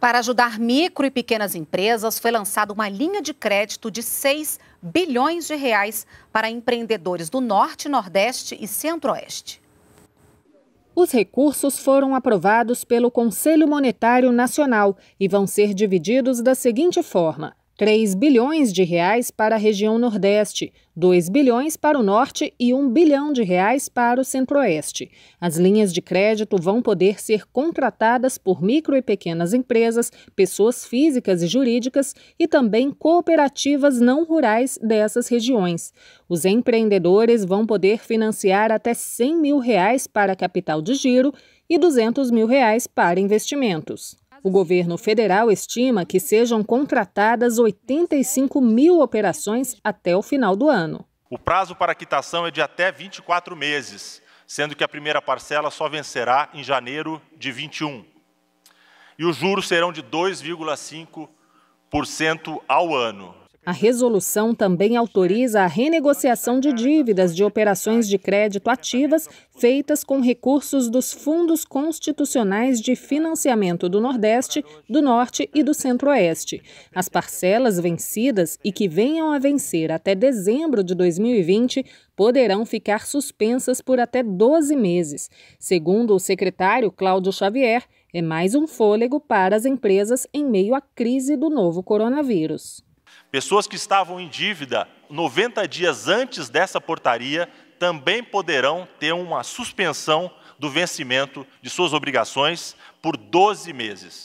Para ajudar micro e pequenas empresas, foi lançada uma linha de crédito de 6 bilhões de reais para empreendedores do Norte, Nordeste e Centro-Oeste. Os recursos foram aprovados pelo Conselho Monetário Nacional e vão ser divididos da seguinte forma: 3 bilhões de reais para a região Nordeste, 2 bilhões para o Norte e 1 bilhão de reais para o Centro-Oeste. As linhas de crédito vão poder ser contratadas por micro e pequenas empresas, pessoas físicas e jurídicas e também cooperativas não rurais dessas regiões. Os empreendedores vão poder financiar até 100 mil reais para capital de giro e 200 mil reais para investimentos. O governo federal estima que sejam contratadas 85 mil operações até o final do ano. O prazo para quitação é de até 24 meses, sendo que a primeira parcela só vencerá em janeiro de 21. E os juros serão de 2,5% ao ano. A resolução também autoriza a renegociação de dívidas de operações de crédito ativas feitas com recursos dos fundos constitucionais de financiamento do Nordeste, do Norte e do Centro-Oeste. As parcelas vencidas e que venham a vencer até dezembro de 2020 poderão ficar suspensas por até 12 meses. Segundo o secretário Cláudio Xavier, é mais um fôlego para as empresas em meio à crise do novo coronavírus. Pessoas que estavam em dívida 90 dias antes dessa portaria também poderão ter uma suspensão do vencimento de suas obrigações por 12 meses.